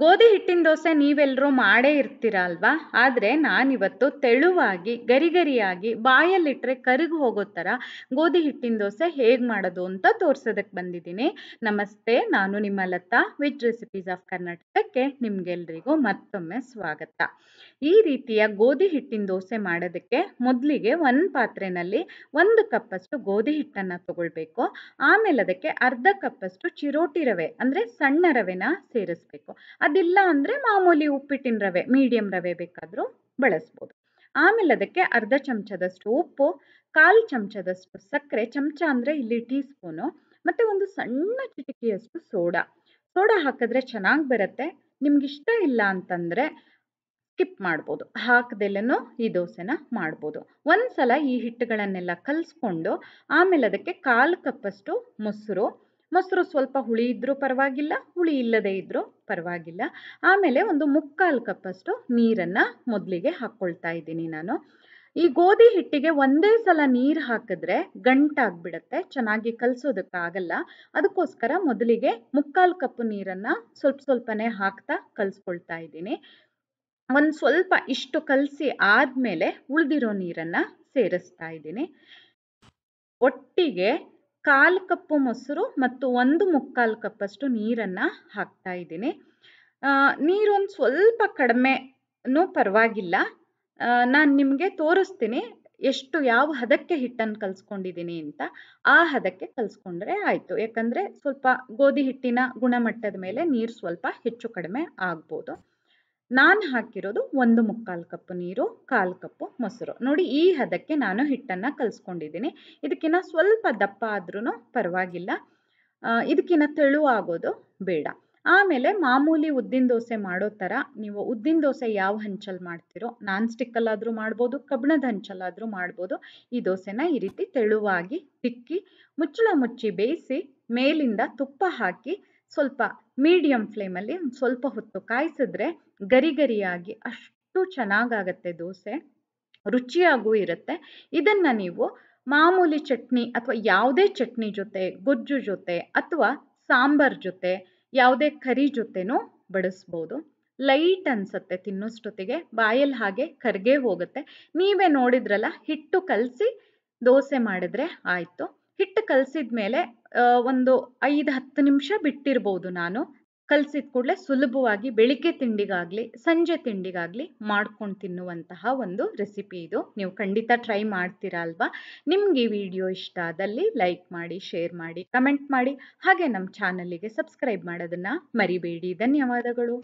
ಗೋಧಿ ಹಿಟ್ಟಿನ ದೋಸೆ ನೀವೆಲ್ಲರೂ ಮಾಡೇ ಇರ್ತೀರ ಅಲ್ವಾ ಆದರೆ ನಾನಿವತ್ತು ತೆಳುವಾಗಿ ಗರಿಗರಿಯಾಗಿ ಬಾಯಲ್ಲಿಟ್ಟರೆ ಕರಗಿ ಹೋಗೋ ಥರ ಗೋಧಿ ಹಿಟ್ಟಿನ ದೋಸೆ ಹೇಗೆ ಮಾಡೋದು ಅಂತ ತೋರ್ಸೋದಕ್ಕೆ ಬಂದಿದ್ದೀನಿ ನಮಸ್ತೆ ನಾನು ನಿಮ್ಮ ಲತಾ ವಿತ್ ರೆಸಿಪೀಸ್ ಆಫ್ ಕರ್ನಾಟಕಕ್ಕೆ ನಿಮಗೆಲ್ಲರಿಗೂ ಮತ್ತೊಮ್ಮೆ ಸ್ವಾಗತ ಈ ರೀತಿಯ ಗೋಧಿ ಹಿಟ್ಟಿನ ದೋಸೆ ಮಾಡೋದಕ್ಕೆ ಮೊದಲಿಗೆ ಒಂದು ಪಾತ್ರೆನಲ್ಲಿ ಒಂದು ಕಪ್ಪಷ್ಟು ಗೋಧಿ ಹಿಟ್ಟನ್ನು ತಗೊಳ್ಬೇಕು ಆಮೇಲೆ ಅದಕ್ಕೆ ಅರ್ಧ ಕಪ್ಪಷ್ಟು ಚಿರೋಟಿ ರವೆ ಅಂದರೆ ಸಣ್ಣ ರವೆನ ಸೇರಿಸ್ಬೇಕು ಅದಿಲ್ಲ ಅಂದರೆ ಮಾಮೂಲಿ ಉಪ್ಪಿಟ್ಟಿನ ರವೆ ಮೀಡಿಯಂ ರವೆ ಬೇಕಾದರೂ ಬಳಸ್ಬೋದು ಆಮೇಲೆ ಅದಕ್ಕೆ ಅರ್ಧ ಚಮಚದಷ್ಟು ಉಪ್ಪು ಕಾಲು ಚಮಚದಷ್ಟು ಸಕ್ಕರೆ ಚಮಚ ಅಂದರೆ ಇಲ್ಲಿ ಟೀ ಸ್ಪೂನು ಮತ್ತು ಒಂದು ಸಣ್ಣ ಚಿಟಿಕೆಯಷ್ಟು ಸೋಡಾ ಸೋಡಾ ಹಾಕಿದ್ರೆ ಚೆನ್ನಾಗಿ ಬರುತ್ತೆ ನಿಮ್ಗೆ ಇಷ್ಟ ಇಲ್ಲ ಅಂತಂದರೆ ಸ್ಕಿಪ್ ಮಾಡ್ಬೋದು ಹಾಕದೆಲ್ಲೂ ಈ ದೋಸೆನ ಮಾಡ್ಬೋದು ಒಂದು ಸಲ ಈ ಹಿಟ್ಟುಗಳನ್ನೆಲ್ಲ ಕಲಿಸ್ಕೊಂಡು ಆಮೇಲೆ ಅದಕ್ಕೆ ಕಾಲು ಕಪ್ಪಷ್ಟು ಮೊಸರು ಮೊಸರು ಸ್ವಲ್ಪ ಹುಳಿ ಇದ್ದರೂ ಪರವಾಗಿಲ್ಲ ಹುಳಿ ಇಲ್ಲದೇ ಇದ್ದರೂ ಪರವಾಗಿಲ್ಲ ಆಮೇಲೆ ಒಂದು ಮುಕ್ಕಾಲು ಕಪ್ಪಷ್ಟು ನೀರನ್ನು ಮೊದಲಿಗೆ ಹಾಕ್ಕೊಳ್ತಾ ಇದ್ದೀನಿ ನಾನು ಈ ಗೋಧಿ ಹಿಟ್ಟಿಗೆ ಒಂದೇ ಸಲ ನೀರು ಹಾಕಿದ್ರೆ ಗಂಟಾಗ್ಬಿಡತ್ತೆ ಚೆನ್ನಾಗಿ ಕಲಸೋದಕ್ಕಾಗಲ್ಲ ಅದಕ್ಕೋಸ್ಕರ ಮೊದಲಿಗೆ ಮುಕ್ಕಾಲು ಕಪ್ಪು ನೀರನ್ನು ಸ್ವಲ್ಪ ಸ್ವಲ್ಪನೇ ಹಾಕ್ತಾ ಕಲಿಸ್ಕೊಳ್ತಾ ಇದ್ದೀನಿ ಒಂದು ಸ್ವಲ್ಪ ಇಷ್ಟು ಕಲಸಿ ಆದಮೇಲೆ ಉಳಿದಿರೋ ನೀರನ್ನು ಸೇರಿಸ್ತಾ ಇದ್ದೀನಿ ಒಟ್ಟಿಗೆ ಕಾಲು ಕಪ್ಪು ಮೊಸರು ಮತ್ತು ಒಂದು ಮುಕ್ಕಾಲು ಕಪ್ಪಷ್ಟು ನೀರನ್ನು ಹಾಕ್ತಾ ಇದ್ದೀನಿ ನೀರೊಂದು ಸ್ವಲ್ಪ ಕಡಿಮೆನೂ ಪರವಾಗಿಲ್ಲ ನಾನು ನಿಮಗೆ ತೋರಿಸ್ತೀನಿ ಎಷ್ಟು ಯಾವ ಹದಕ್ಕೆ ಹಿಟ್ಟನ್ನು ಕಲಿಸ್ಕೊಂಡಿದ್ದೀನಿ ಅಂತ ಆ ಹದಕ್ಕೆ ಕಲಿಸ್ಕೊಂಡ್ರೆ ಆಯಿತು ಯಾಕಂದರೆ ಸ್ವಲ್ಪ ಗೋಧಿ ಹಿಟ್ಟಿನ ಗುಣಮಟ್ಟದ ಮೇಲೆ ನೀರು ಸ್ವಲ್ಪ ಹೆಚ್ಚು ಕಡಿಮೆ ಆಗ್ಬೋದು ನಾನು ಹಾಕಿರೋದು ಒಂದು ಮುಕ್ಕಾಲು ಕಪ್ ನೀರು ಕಾಲು ಕಪ್ಪು ಮೊಸರು ನೋಡಿ ಈ ಹದಕ್ಕೆ ನಾನು ಹಿಟ್ಟನ್ನು ಕಲಿಸ್ಕೊಂಡಿದ್ದೀನಿ ಇದಕ್ಕಿನ್ನ ಸ್ವಲ್ಪ ದಪ್ಪ ಆದ್ರೂ ಪರವಾಗಿಲ್ಲ ಇದಕ್ಕಿನ್ನ ತೆಳುವಾಗೋದು ಬೇಡ ಆಮೇಲೆ ಮಾಮೂಲಿ ಉದ್ದಿನ ದೋಸೆ ಮಾಡೋ ಥರ ನೀವು ಉದ್ದಿನ ದೋಸೆ ಯಾವ ಹಂಚಲ್ಲಿ ಮಾಡ್ತೀರೋ ನಾನ್ ಸ್ಟಿಕ್ಕಲ್ಲಾದರೂ ಮಾಡ್ಬೋದು ಕಬ್ಬಣದ ಹಂಚಲ್ಲಾದರೂ ಮಾಡ್ಬೋದು ಈ ದೋಸೆನ ಈ ರೀತಿ ತೆಳುವಾಗಿ ತಿಕ್ಕಿ ಮುಚ್ಚಳ ಮುಚ್ಚಿ ಬೇಯಿಸಿ ಮೇಲಿಂದ ತುಪ್ಪ ಹಾಕಿ ಸ್ವಲ್ಪ ಮೀಡಿಯಮ್ ಫ್ಲೇಮಲ್ಲಿ ಒಂದು ಸ್ವಲ್ಪ ಹೊತ್ತು ಕಾಯಿಸಿದ್ರೆ ಗರಿ ಗರಿಯಾಗಿ ಅಷ್ಟು ಚೆನ್ನಾಗಾಗತ್ತೆ ದೋಸೆ ರುಚಿಯಾಗೂ ಇರುತ್ತೆ ಇದನ್ನು ನೀವು ಮಾಮೂಲಿ ಚಟ್ನಿ ಅಥವಾ ಯಾವುದೇ ಚಟ್ನಿ ಜೊತೆ ಗೊಜ್ಜು ಜೊತೆ ಅಥವಾ ಸಾಂಬಾರ್ ಜೊತೆ ಯಾವುದೇ ಕರಿ ಜೊತೆನೂ ಬಡಿಸ್ಬೋದು ಲೈಟ್ ಅನ್ಸುತ್ತೆ ತಿನ್ನೋಷ್ಟೊತ್ತಿಗೆ ಬಾಯಲ್ಲಿ ಹಾಗೆ ಕರ್ಗೆ ಹೋಗುತ್ತೆ ನೀವೇ ನೋಡಿದ್ರಲ್ಲ ಹಿಟ್ಟು ಕಲಸಿ ದೋಸೆ ಮಾಡಿದ್ರೆ ಆಯಿತು ಹಿಟ್ಟು ಕಲಸಿದ ಮೇಲೆ ಒಂದು ಐದು ಹತ್ತು ನಿಮಿಷ ಬಿಟ್ಟಿರ್ಬೋದು ನಾನು ಕಲಸಿದ ಕೂಡಲೇ ಸುಲಭವಾಗಿ ಬೆಳಿಗ್ಗೆ ತಿಂಡಿಗಾಗಲಿ ಸಂಜೆ ತಿಂಡಿಗಾಗಲಿ ಮಾಡ್ಕೊಂಡು ತಿನ್ನುವಂತಹ ಒಂದು ರೆಸಿಪಿ ಇದು ನೀವು ಖಂಡಿತ ಟ್ರೈ ಮಾಡ್ತೀರಾ ಅಲ್ವಾ ನಿಮಗೆ ಈ ವಿಡಿಯೋ ಇಷ್ಟ ಆದಲ್ಲಿ ಲೈಕ್ ಮಾಡಿ ಶೇರ್ ಮಾಡಿ ಕಮೆಂಟ್ ಮಾಡಿ ಹಾಗೆ ನಮ್ಮ ಚಾನಲಿಗೆ ಸಬ್ಸ್ಕ್ರೈಬ್ ಮಾಡೋದನ್ನು ಮರಿಬೇಡಿ ಧನ್ಯವಾದಗಳು